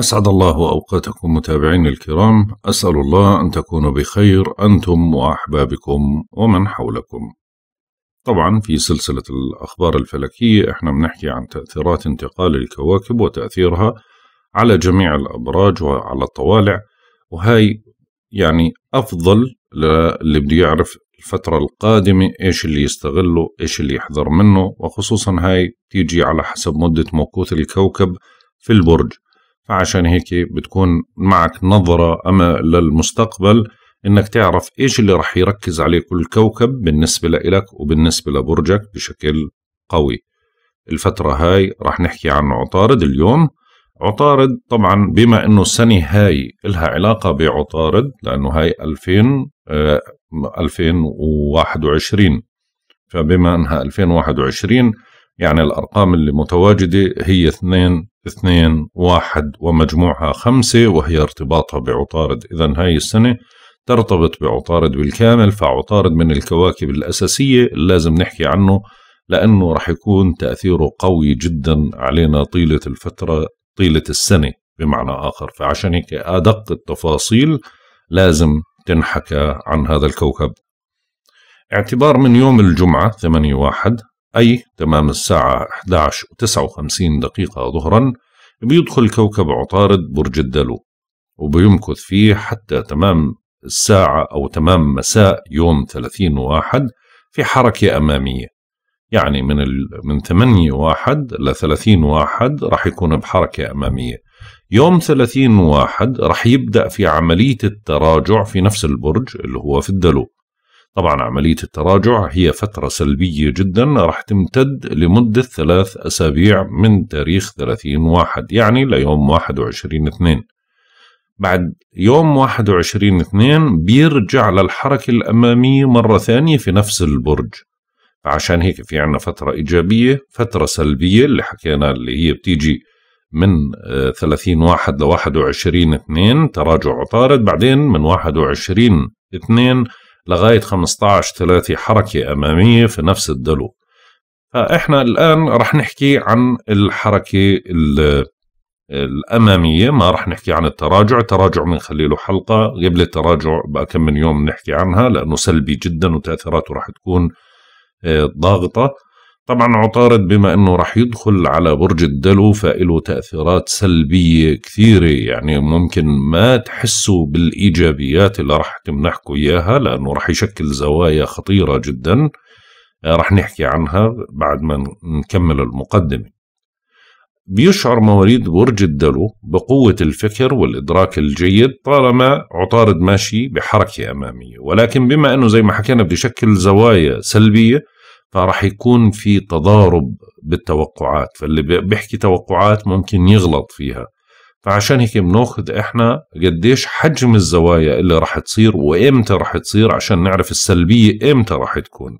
أسعد الله أوقاتكم متابعين الكرام أسأل الله أن تكونوا بخير أنتم وأحبابكم ومن حولكم طبعا في سلسلة الأخبار الفلكية احنا بنحكي عن تأثيرات انتقال الكواكب وتأثيرها على جميع الأبراج وعلى الطوالع وهي يعني أفضل للي بده يعرف الفترة القادمة إيش اللي يستغله إيش اللي يحذر منه وخصوصا هاي تيجي على حسب مدة موقوت الكوكب في البرج فعشان هيك بتكون معك نظرة أما للمستقبل انك تعرف ايش اللي رح يركز عليه كل كوكب بالنسبة لإلك وبالنسبة لبرجك بشكل قوي الفترة هاي رح نحكي عن عطارد اليوم عطارد طبعا بما انه السنة هاي لها علاقة بعطارد لانه هاي 2000 2021 آه، فبما انها 2021 يعني الارقام اللي متواجدة هي 2 اثنين واحد ومجموعها خمسة وهي ارتباطها بعطارد إذا هاي السنة ترتبط بعطارد بالكامل فعطارد من الكواكب الأساسية لازم نحكي عنه لأنه رح يكون تأثيره قوي جدا علينا طيلة الفترة طيلة السنة بمعنى آخر فعشان هيك أدق التفاصيل لازم تنحكى عن هذا الكوكب اعتبار من يوم الجمعة 8 واحد أي تمام الساعة 11 و59 دقيقة ظهرا بيدخل كوكب عطارد برج الدلو وبيمكث فيه حتى تمام الساعة أو تمام مساء يوم 30 واحد في حركة أمامية يعني من ال... من 8 واحد ل 30 واحد راح يكون بحركة أمامية يوم 30 واحد راح يبدأ في عملية التراجع في نفس البرج اللي هو في الدلو طبعا عملية التراجع هي فترة سلبية جدا راح تمتد لمدة ثلاث أسابيع من تاريخ 30 واحد يعني ليوم 21 2 بعد يوم 21 2 بيرجع للحركة الأمامية مرة ثانية في نفس البرج فعشان هيك في عنا فترة إيجابية فترة سلبية اللي حكينا اللي هي بتيجي من 30 آه، واحد ل 21 2 تراجع عطارد بعدين من 21 2 لغاية 15 ثلاثة حركة أمامية في نفس الدلو فإحنا الآن رح نحكي عن الحركة الأمامية ما رح نحكي عن التراجع التراجع بنخلي له حلقة قبل التراجع بقى كم من يوم نحكي عنها لأنه سلبي جدا وتأثيراته رح تكون آه، ضاغطة طبعا عطارد بما انه راح يدخل على برج الدلو فإله تاثيرات سلبيه كثيره يعني ممكن ما تحسوا بالايجابيات اللي راح تمنحكم اياها لانه راح يشكل زوايا خطيره جدا آه، راح نحكي عنها بعد ما نكمل المقدمه بيشعر مواليد برج الدلو بقوة الفكر والإدراك الجيد طالما عطارد ماشي بحركة أمامية ولكن بما أنه زي ما حكينا بيشكل زوايا سلبية فراح يكون في تضارب بالتوقعات فاللي بيحكي توقعات ممكن يغلط فيها فعشان هيك بناخذ احنا قديش حجم الزوايا اللي راح تصير وامتى راح تصير عشان نعرف السلبيه امتى راح تكون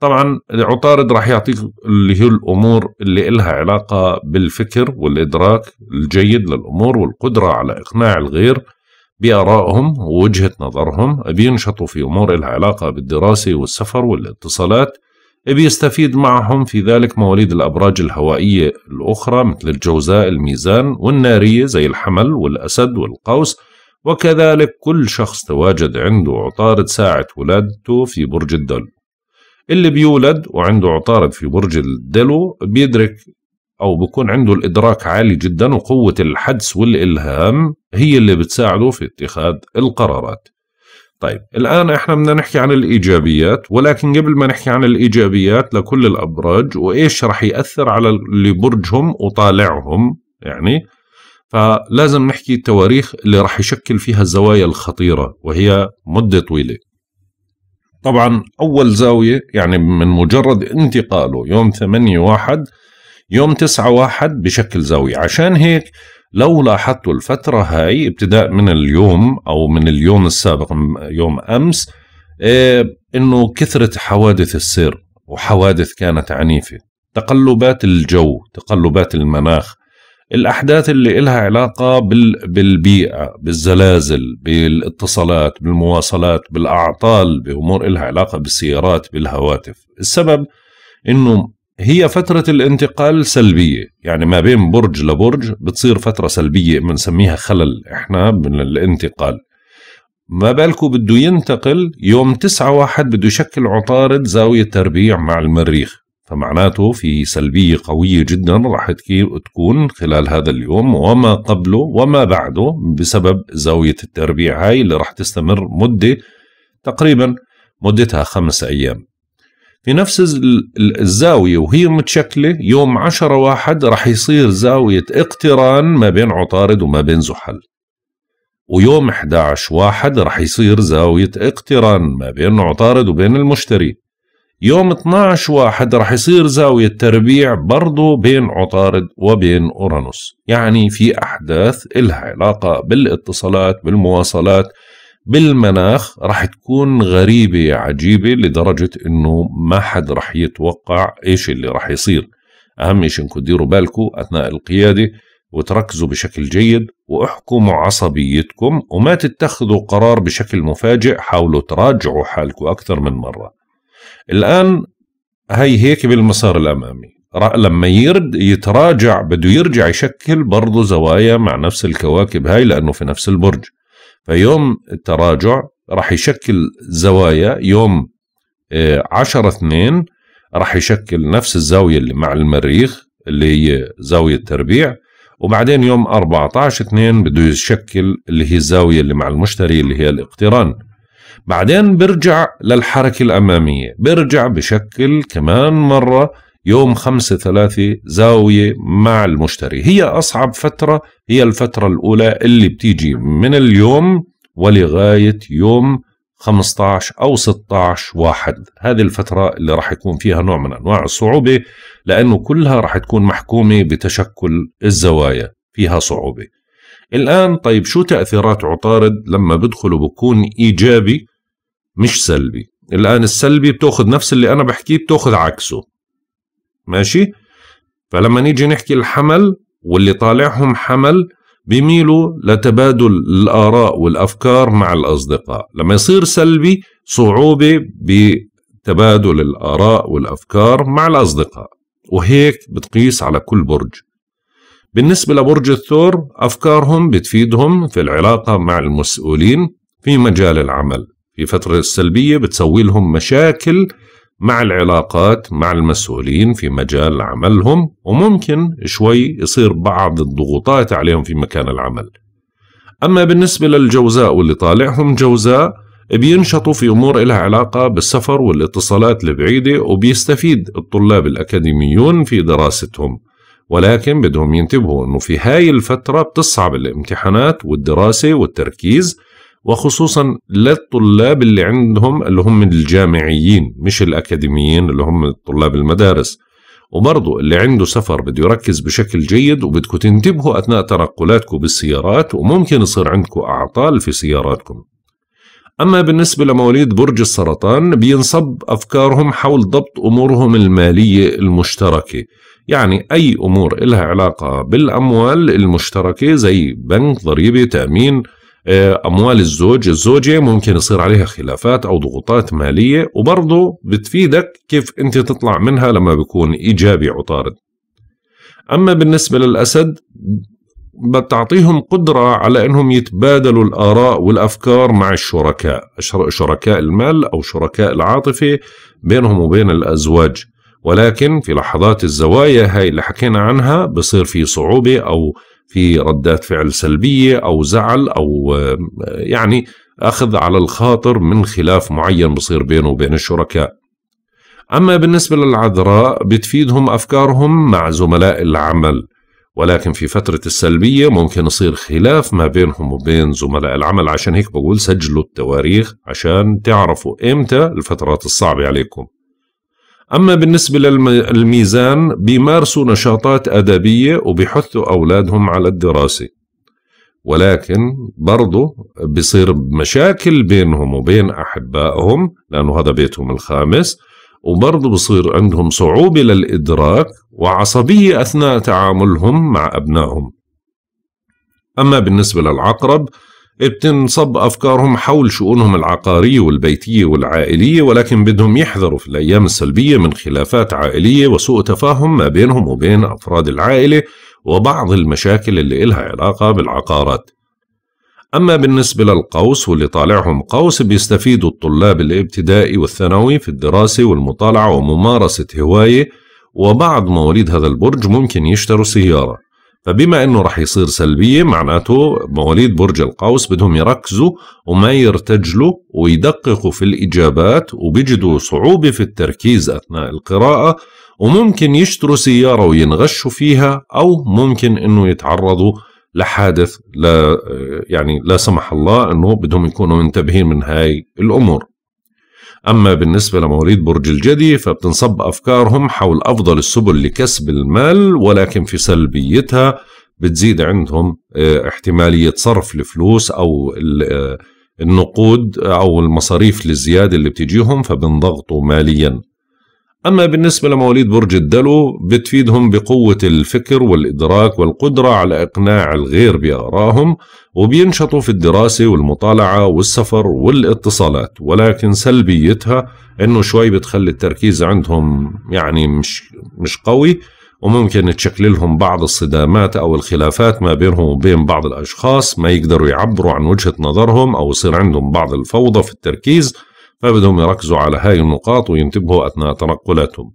طبعا عطارد راح يعطيك اللي هي الامور اللي إلها علاقه بالفكر والادراك الجيد للامور والقدره على اقناع الغير بآرائهم ووجهة نظرهم بينشطوا في أمور إلها علاقة بالدراسة والسفر والاتصالات بيستفيد معهم في ذلك مواليد الأبراج الهوائية الأخرى مثل الجوزاء الميزان والنارية زي الحمل والأسد والقوس وكذلك كل شخص تواجد عنده عطارد ساعة ولادته في برج الدلو اللي بيولد وعنده عطارد في برج الدلو بيدرك او بكون عنده الادراك عالي جدا وقوه الحدس والالهام هي اللي بتساعده في اتخاذ القرارات طيب الان احنا بدنا نحكي عن الايجابيات ولكن قبل ما نحكي عن الايجابيات لكل الابراج وايش رح ياثر على اللي برجهم وطالعهم يعني فلازم نحكي التواريخ اللي رح يشكل فيها الزوايا الخطيره وهي مده طويله طبعا اول زاويه يعني من مجرد انتقاله يوم 8 1 يوم 9 واحد بشكل زاوية عشان هيك لو لاحظتوا الفترة هاي ابتداء من اليوم أو من اليوم السابق يوم أمس إيه إنه كثرة حوادث السير وحوادث كانت عنيفة تقلبات الجو تقلبات المناخ الأحداث اللي إلها علاقة بال... بالبيئة بالزلازل بالاتصالات بالمواصلات بالأعطال بأمور إلها علاقة بالسيارات بالهواتف السبب إنه هي فترة الانتقال سلبية يعني ما بين برج لبرج بتصير فترة سلبية بنسميها خلل احنا من الانتقال ما بالكو بده ينتقل يوم تسعة واحد بده يشكل عطارد زاوية تربيع مع المريخ فمعناته في سلبية قوية جدا راح تكون خلال هذا اليوم وما قبله وما بعده بسبب زاوية التربيع هاي اللي راح تستمر مدة تقريبا مدتها خمس أيام في نفس الزاوية وهي متشكلة يوم عشرة واحد رح يصير زاوية اقتران ما بين عطارد وما بين زحل ويوم 11 واحد رح يصير زاوية اقتران ما بين عطارد وبين المشتري يوم 12 واحد رح يصير زاوية تربيع برضو بين عطارد وبين أورانوس يعني في أحداث إلها علاقة بالاتصالات بالمواصلات بالمناخ راح تكون غريبة عجيبة لدرجة انه ما حد راح يتوقع ايش اللي راح يصير اهم شيء انكم تديروا بالكم اثناء القيادة وتركزوا بشكل جيد واحكموا عصبيتكم وما تتخذوا قرار بشكل مفاجئ حاولوا تراجعوا حالكم اكثر من مرة الان هي هيك بالمسار الامامي لما يرد يتراجع بده يرجع يشكل برضه زوايا مع نفس الكواكب هاي لانه في نفس البرج فيوم التراجع راح يشكل زوايا يوم 10 آه، 2 راح يشكل نفس الزاويه اللي مع المريخ اللي هي زاويه تربيع وبعدين يوم 14 2 بده يشكل اللي هي الزاويه اللي مع المشتري اللي هي الاقتران بعدين برجع للحركة الأمامية برجع بشكل كمان مرة يوم خمسة ثلاثة زاوية مع المشتري هي أصعب فترة هي الفترة الأولى اللي بتيجي من اليوم ولغاية يوم 15 أو 16 واحد هذه الفترة اللي راح يكون فيها نوع من أنواع الصعوبة لأنه كلها راح تكون محكومة بتشكل الزوايا فيها صعوبة الآن طيب شو تأثيرات عطارد لما بدخله بكون إيجابي مش سلبي الآن السلبي بتأخذ نفس اللي أنا بحكيه بتأخذ عكسه ماشي فلما نيجي نحكي الحمل واللي طالعهم حمل بيميلوا لتبادل الآراء والأفكار مع الأصدقاء لما يصير سلبي صعوبة بتبادل الآراء والأفكار مع الأصدقاء وهيك بتقيس على كل برج بالنسبة لبرج الثور أفكارهم بتفيدهم في العلاقة مع المسؤولين في مجال العمل في فترة السلبية بتسوي لهم مشاكل مع العلاقات مع المسؤولين في مجال عملهم وممكن شوي يصير بعض الضغوطات عليهم في مكان العمل أما بالنسبة للجوزاء واللي طالعهم جوزاء بينشطوا في أمور إلها علاقة بالسفر والاتصالات البعيدة وبيستفيد الطلاب الأكاديميون في دراستهم ولكن بدهم ينتبهوا أنه في هاي الفترة بتصعب الامتحانات والدراسة والتركيز وخصوصا للطلاب اللي عندهم اللي هم الجامعيين مش الأكاديميين اللي هم طلاب المدارس وبرضه اللي عنده سفر بده يركز بشكل جيد وبدكم تنتبهوا أثناء تنقلاتكم بالسيارات وممكن يصير عندكم أعطال في سياراتكم أما بالنسبة لمواليد برج السرطان بينصب أفكارهم حول ضبط أمورهم المالية المشتركة يعني أي أمور إلها علاقة بالأموال المشتركة زي بنك ضريبة تأمين آه، اموال الزوج الزوجه ممكن يصير عليها خلافات او ضغوطات ماليه وبرضه بتفيدك كيف انت تطلع منها لما بيكون ايجابي عطارد اما بالنسبه للاسد بتعطيهم قدرة على أنهم يتبادلوا الآراء والأفكار مع الشركاء شركاء المال أو شركاء العاطفة بينهم وبين الأزواج ولكن في لحظات الزوايا هاي اللي حكينا عنها بصير في صعوبة أو في ردات فعل سلبيه او زعل او يعني اخذ على الخاطر من خلاف معين بصير بينه وبين الشركاء. اما بالنسبه للعذراء بتفيدهم افكارهم مع زملاء العمل ولكن في فترة السلبية ممكن يصير خلاف ما بينهم وبين زملاء العمل عشان هيك بقول سجلوا التواريخ عشان تعرفوا امتى الفترات الصعبة عليكم أما بالنسبة للميزان بيمارسوا نشاطات أدبية وبيحثوا أولادهم على الدراسة ولكن برضه بصير مشاكل بينهم وبين أحبائهم لأنه هذا بيتهم الخامس وبرضه بصير عندهم صعوبة للإدراك وعصبية أثناء تعاملهم مع أبنائهم أما بالنسبة للعقرب بتنصب أفكارهم حول شؤونهم العقارية والبيتية والعائلية ولكن بدهم يحذروا في الأيام السلبية من خلافات عائلية وسوء تفاهم ما بينهم وبين أفراد العائلة وبعض المشاكل اللي إلها علاقة بالعقارات أما بالنسبة للقوس واللي طالعهم قوس بيستفيدوا الطلاب الابتدائي والثانوي في الدراسة والمطالعة وممارسة هواية وبعض مواليد هذا البرج ممكن يشتروا سيارة فبما انه رح يصير سلبيه معناته مواليد برج القوس بدهم يركزوا وما يرتجلوا ويدققوا في الاجابات وبيجدوا صعوبه في التركيز اثناء القراءه وممكن يشتروا سياره وينغشوا فيها او ممكن انه يتعرضوا لحادث لا يعني لا سمح الله انه بدهم يكونوا منتبهين من هاي الامور أما بالنسبة لمواليد برج الجدي فبتنصب أفكارهم حول أفضل السبل لكسب المال ولكن في سلبيتها بتزيد عندهم آه، احتمالية صرف الفلوس أو آه، النقود أو المصاريف الزيادة اللي بتجيهم فبنضغطوا ماليا أما بالنسبة لمواليد برج الدلو بتفيدهم بقوة الفكر والإدراك والقدرة على إقناع الغير بآرائهم وبينشطوا في الدراسة والمطالعة والسفر والاتصالات ولكن سلبيتها إنه شوي بتخلي التركيز عندهم يعني مش, مش قوي وممكن تشكل لهم بعض الصدامات أو الخلافات ما بينهم وبين بعض الأشخاص ما يقدروا يعبروا عن وجهة نظرهم أو يصير عندهم بعض الفوضى في التركيز فبدهم يركزوا على هاي النقاط وينتبهوا أثناء تنقلاتهم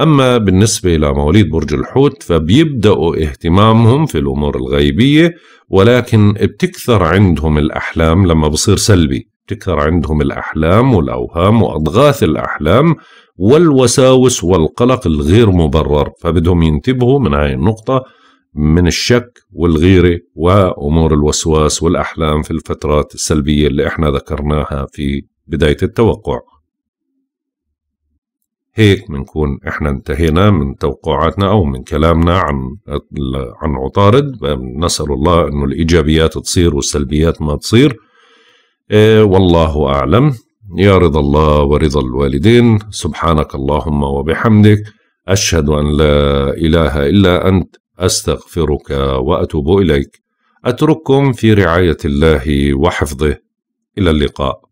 أما بالنسبة لمواليد برج الحوت فبيبدأوا اهتمامهم في الأمور الغيبية ولكن بتكثر عندهم الأحلام لما بصير سلبي بتكثر عندهم الأحلام والأوهام وأضغاث الأحلام والوساوس والقلق الغير مبرر فبدهم ينتبهوا من هاي النقطة من الشك والغيرة وأمور الوسواس والأحلام في الفترات السلبية اللي احنا ذكرناها في بداية التوقع هيك بنكون احنا انتهينا من توقعاتنا او من كلامنا عن عن عطارد نسال الله انه الايجابيات تصير والسلبيات ما تصير إيه والله اعلم يا رضا الله ورضا الوالدين سبحانك اللهم وبحمدك اشهد ان لا اله الا انت استغفرك واتوب اليك اترككم في رعايه الله وحفظه الى اللقاء